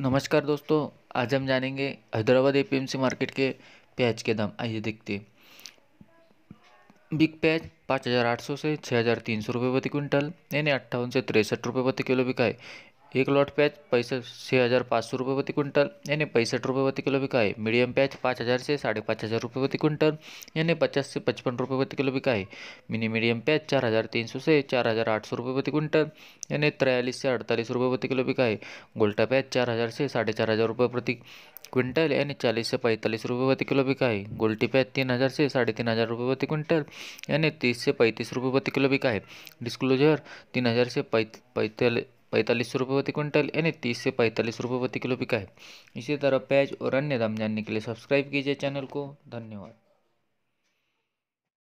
नमस्कार दोस्तों आज हम जानेंगे हैदराबाद एपीएमसी मार्केट के प्याज के दाम आइए देखते बिग प्याज पाँच हज़ार आठ सौ से छः हज़ार तीन सौ रुपये प्रति क्विंटल यानी अट्ठावन से तिरसठ रुपये प्रति किलो बिका है एक लॉट पैच पैंसठ छः हज़ार पाँच सौ रुपये प्रति क्विंटल यानी पैंसठ रुपये प्रति किलो बिका है मीडियम पैच पाँच हज़ार से साढ़े पाँच हज़ार रुपये प्रति क्विंटल यानी पचास से पचपन रुपये प्रति किलो बिका है मिनी मीडियम प्याज चार हज़ार तीन सौ से चार हज़ार आठ सौ रुपये प्रति क्विंटल यानी तिरयालीस से अड़तालीस रुपये प्रति किलो बिका है गोल्टा पैच चार हज़ार से साढ़े चार हज़ार रुपये प्रति क्विंटल यानी चालीस से पैंतालीस रुपये प्रति किलो बिका है गोल्टी पैच तीन हज़ार से साढ़े तीन हज़ार रुपये प्रति क्विंटल यानी तीस से पैंतीस रुपये प्रति किलो बिका है डिस्क्लोजर तीन हज़ार से पैंतालीस पैंतालीस रुपये प्रति क्विंटल यानी तीस से पैंतालीस रुपये प्रति किलो बिका है इसी तरह प्याज और अन्य दाम जानने के लिए सब्सक्राइब कीजिए चैनल को धन्यवाद